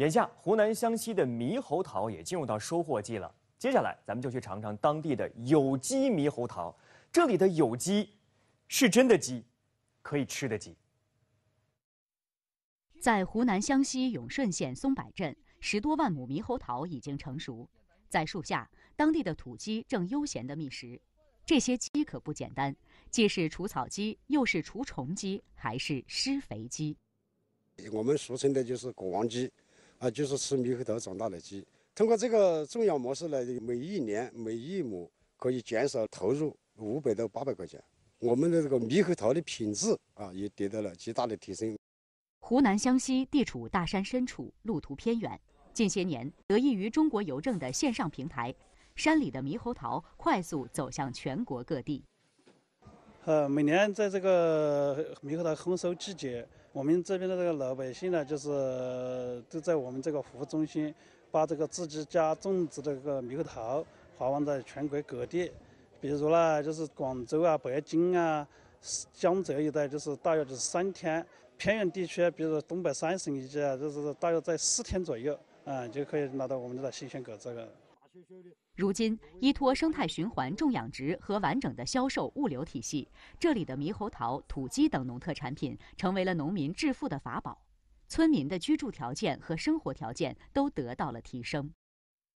眼下，湖南湘西的猕猴桃也进入到收获季了。接下来，咱们就去尝尝当地的有机猕猴桃。这里的有机，是真的鸡，可以吃的鸡。在湖南湘西永顺县松柏镇，十多万亩猕猴桃已经成熟。在树下，当地的土鸡正悠闲地觅食。这些鸡可不简单，既是除草鸡，又是除虫鸡，还是施肥鸡。我们俗称的就是“果王鸡”。啊，就是吃猕猴桃长大的鸡，通过这个种养模式呢，每一年每一亩可以减少投入五百到八百块钱。我们的这个猕猴桃的品质啊，也得到了极大的提升。湖南湘西地处大山深处，路途偏远，近些年得益于中国邮政的线上平台，山里的猕猴桃快速走向全国各地。呃，每年在这个猕猴桃丰收季节，我们这边的这个老百姓呢，就是都在我们这个服务中心，把这个自己家种植的这个猕猴桃发往在全国各地。比如呢，就是广州啊、北京啊、江浙一带，就是大约就是三天；偏远地区，比如东北三省一带，就是大约在四天左右，啊，就可以拿到我们这个新鲜果子了。如今，依托生态循环种养殖和完整的销售物流体系，这里的猕猴桃、土鸡等农特产品成为了农民致富的法宝，村民的居住条件和生活条件都得到了提升。